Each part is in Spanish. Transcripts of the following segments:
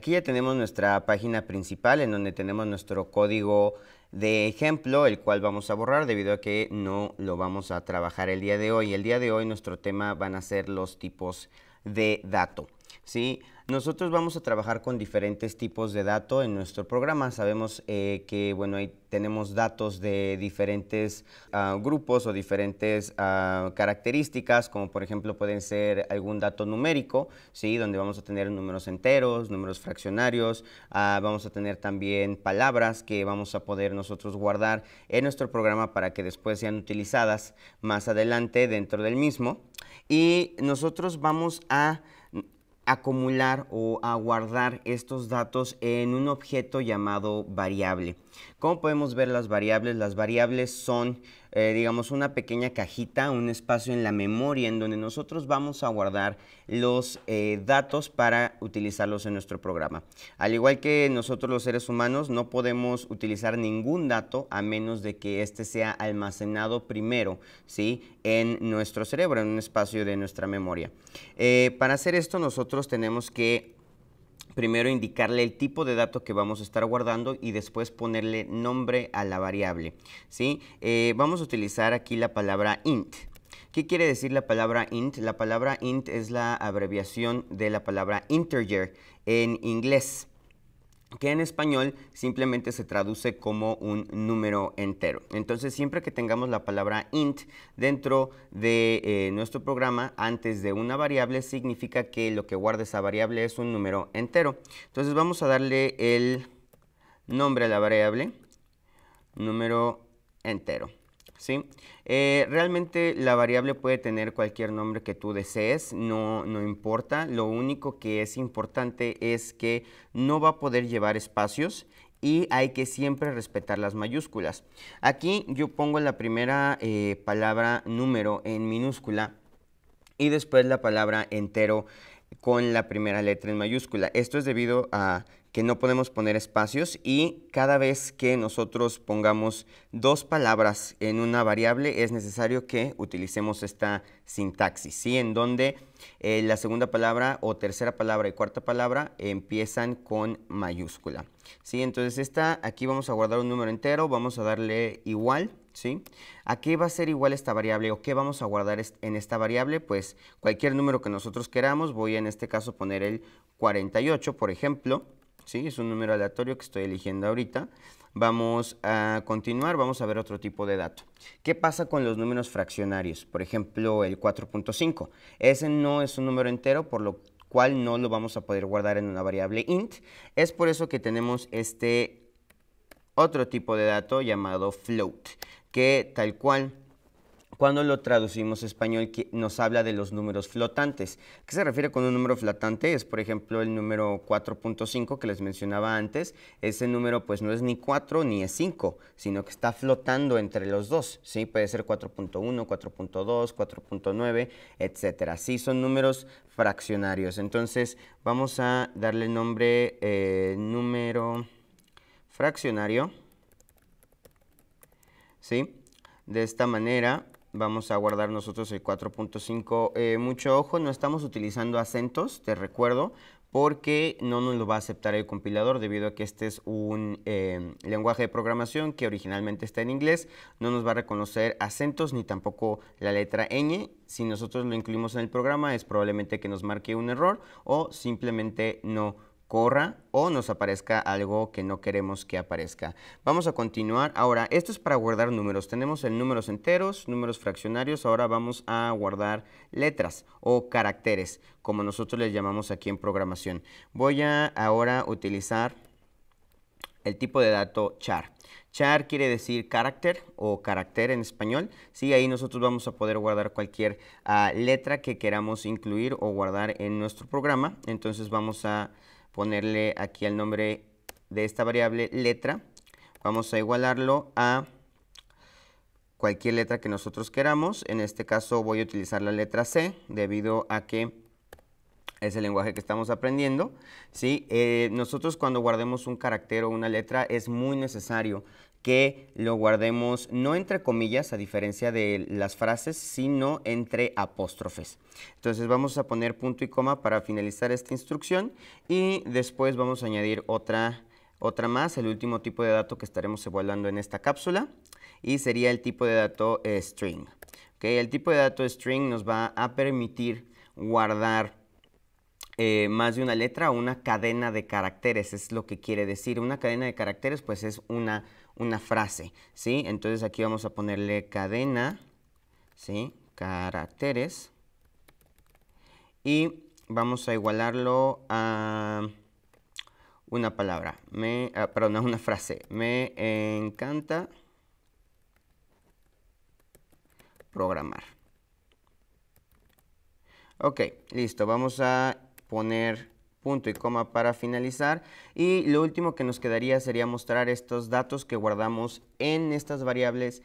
Aquí ya tenemos nuestra página principal en donde tenemos nuestro código de ejemplo, el cual vamos a borrar debido a que no lo vamos a trabajar el día de hoy. El día de hoy nuestro tema van a ser los tipos de dato. ¿sí? Nosotros vamos a trabajar con diferentes tipos de datos en nuestro programa. Sabemos eh, que, bueno, tenemos datos de diferentes ah, grupos o diferentes ah, características, como por ejemplo pueden ser algún dato numérico, ¿sí? Donde vamos a tener números enteros, números fraccionarios, ah, vamos a tener también palabras que vamos a poder nosotros guardar en nuestro programa para que después sean utilizadas más adelante dentro del mismo. Y nosotros vamos a acumular o a guardar estos datos en un objeto llamado variable. ¿Cómo podemos ver las variables, las variables son, eh, digamos, una pequeña cajita, un espacio en la memoria en donde nosotros vamos a guardar los eh, datos para utilizarlos en nuestro programa. Al igual que nosotros los seres humanos, no podemos utilizar ningún dato a menos de que éste sea almacenado primero, ¿sí? En nuestro cerebro, en un espacio de nuestra memoria. Eh, para hacer esto, nosotros tenemos que primero indicarle el tipo de dato que vamos a estar guardando y después ponerle nombre a la variable. ¿sí? Eh, vamos a utilizar aquí la palabra int. ¿Qué quiere decir la palabra int? La palabra int es la abreviación de la palabra integer en inglés que en español simplemente se traduce como un número entero. Entonces, siempre que tengamos la palabra int dentro de eh, nuestro programa, antes de una variable, significa que lo que guarda esa variable es un número entero. Entonces, vamos a darle el nombre a la variable, número entero. ¿sí? Eh, realmente la variable puede tener cualquier nombre que tú desees, no, no importa. Lo único que es importante es que no va a poder llevar espacios y hay que siempre respetar las mayúsculas. Aquí yo pongo la primera eh, palabra número en minúscula y después la palabra entero con la primera letra en mayúscula. Esto es debido a que no podemos poner espacios y cada vez que nosotros pongamos dos palabras en una variable es necesario que utilicemos esta sintaxis, ¿sí? En donde eh, la segunda palabra o tercera palabra y cuarta palabra empiezan con mayúscula, ¿sí? Entonces esta, aquí vamos a guardar un número entero, vamos a darle igual, ¿sí? ¿A qué va a ser igual esta variable o qué vamos a guardar en esta variable? Pues cualquier número que nosotros queramos, voy en este caso poner el 48, por ejemplo, es un número aleatorio que estoy eligiendo ahorita. Vamos a continuar, vamos a ver otro tipo de dato. ¿Qué pasa con los números fraccionarios? Por ejemplo, el 4.5. Ese no es un número entero, por lo cual no lo vamos a poder guardar en una variable int. Es por eso que tenemos este otro tipo de dato llamado float, que tal cual cuando lo traducimos español nos habla de los números flotantes. ¿Qué se refiere con un número flotante? Es, por ejemplo, el número 4.5 que les mencionaba antes. Ese número pues no es ni 4 ni es 5, sino que está flotando entre los dos. ¿sí? Puede ser 4.1, 4.2, 4.9, etcétera. Sí, son números fraccionarios. Entonces vamos a darle nombre eh, número fraccionario. ¿Sí? De esta manera Vamos a guardar nosotros el 4.5. Eh, mucho ojo, no estamos utilizando acentos, te recuerdo, porque no nos lo va a aceptar el compilador debido a que este es un em, lenguaje de programación que originalmente está en inglés, no nos va a reconocer acentos ni tampoco la letra ñ. Si nosotros lo incluimos en el programa es probablemente que nos marque un error o simplemente no corra o nos aparezca algo que no queremos que aparezca. Vamos a continuar. Ahora, esto es para guardar números. Tenemos el números enteros, números fraccionarios. Ahora vamos a guardar letras o caracteres, como nosotros les llamamos aquí en programación. Voy a ahora utilizar el tipo de dato char. Char quiere decir carácter o carácter en español. Sí, ahí nosotros vamos a poder guardar cualquier ah, letra que queramos incluir o guardar en nuestro programa. Entonces vamos a ponerle aquí el nombre de esta variable letra. Vamos a igualarlo a cualquier letra que nosotros queramos. En este caso voy a utilizar la letra C debido a que es el lenguaje que estamos aprendiendo. ¿sí? Eh, nosotros cuando guardemos un carácter o una letra es muy necesario que lo guardemos no entre comillas, a diferencia de las frases, sino entre apóstrofes. Entonces vamos a poner punto y coma para finalizar esta instrucción y después vamos a añadir otra, otra más, el último tipo de dato que estaremos evaluando en esta cápsula y sería el tipo de dato eh, string. el tipo de dato string nos va a permitir guardar eh, más de una letra o una cadena de caracteres, es lo que quiere decir. Una cadena de caracteres pues es una una frase, ¿sí? Entonces aquí vamos a ponerle cadena, ¿sí? Caracteres. Y vamos a igualarlo a una palabra, me, ah, perdón, a una frase. Me encanta programar. Ok, listo. Vamos a poner punto y coma para finalizar y lo último que nos quedaría sería mostrar estos datos que guardamos en estas variables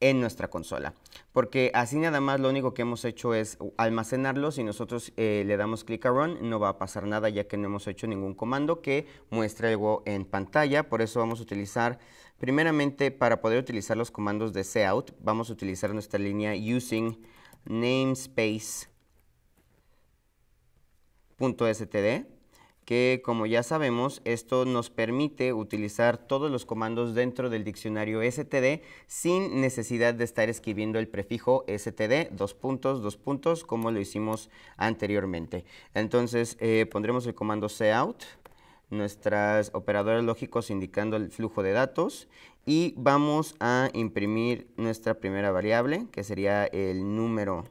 en nuestra consola. Porque así nada más lo único que hemos hecho es almacenarlos Si nosotros eh, le damos clic a Run, no va a pasar nada ya que no hemos hecho ningún comando que muestre algo en pantalla. Por eso vamos a utilizar, primeramente, para poder utilizar los comandos de cout, vamos a utilizar nuestra línea using namespace .std, que como ya sabemos, esto nos permite utilizar todos los comandos dentro del diccionario std sin necesidad de estar escribiendo el prefijo std, dos puntos, dos puntos, como lo hicimos anteriormente. Entonces, eh, pondremos el comando cout, nuestras operadores lógicos indicando el flujo de datos y vamos a imprimir nuestra primera variable, que sería el número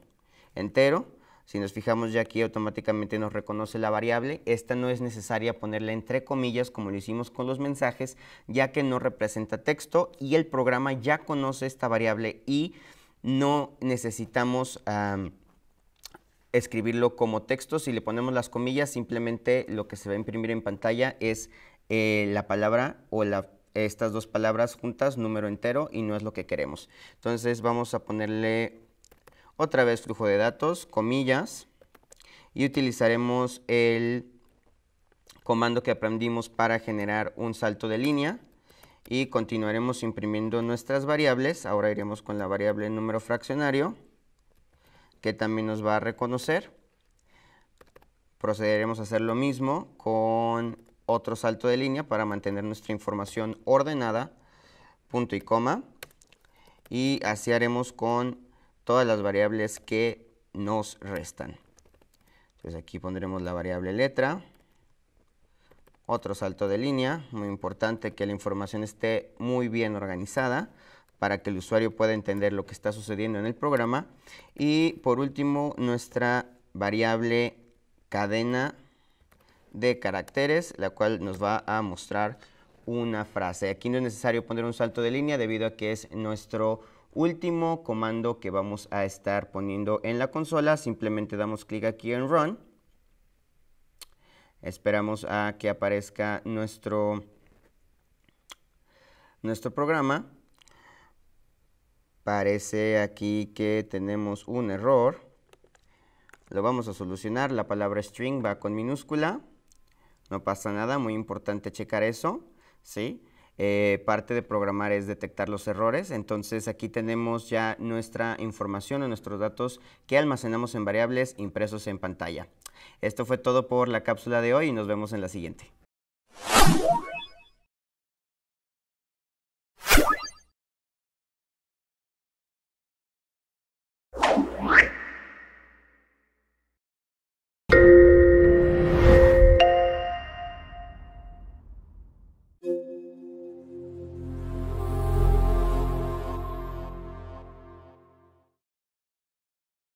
entero si nos fijamos ya aquí, automáticamente nos reconoce la variable. Esta no es necesaria ponerla entre comillas como lo hicimos con los mensajes, ya que no representa texto y el programa ya conoce esta variable y no necesitamos... escribirlo como texto. Si le ponemos las comillas, simplemente lo que se va a imprimir en pantalla es eh, la palabra o estas dos palabras juntas, número entero, y no es lo que queremos. Entonces vamos a ponerle otra vez flujo de datos, comillas, y utilizaremos el comando que aprendimos para generar un salto de línea y continuaremos imprimiendo nuestras variables. Ahora iremos con la variable número fraccionario que también nos va a reconocer. Procederemos a hacer lo mismo con otro salto de línea para mantener nuestra información ordenada, punto y coma. Y así haremos con todas las variables que nos restan. Entonces aquí pondremos la variable letra. Otro salto de línea, muy importante que la información esté muy bien organizada para que el usuario pueda entender lo que está sucediendo en el programa. Y por último, nuestra variable cadena de caracteres, la cual nos va a mostrar una frase. Aquí no es necesario poner un salto de línea debido a que es nuestro último comando que vamos a estar poniendo en la consola. Simplemente damos clic aquí en Run. Esperamos a que aparezca nuestro, nuestro programa. Parece aquí que tenemos un error. Lo vamos a solucionar. La palabra string va con minúscula. No pasa nada, muy importante checar eso. ¿sí? Eh, parte de programar es detectar los errores, entonces aquí tenemos ya nuestra información o nuestros datos que almacenamos en variables impresos en pantalla. Esto fue todo por la cápsula de hoy y nos vemos en la siguiente.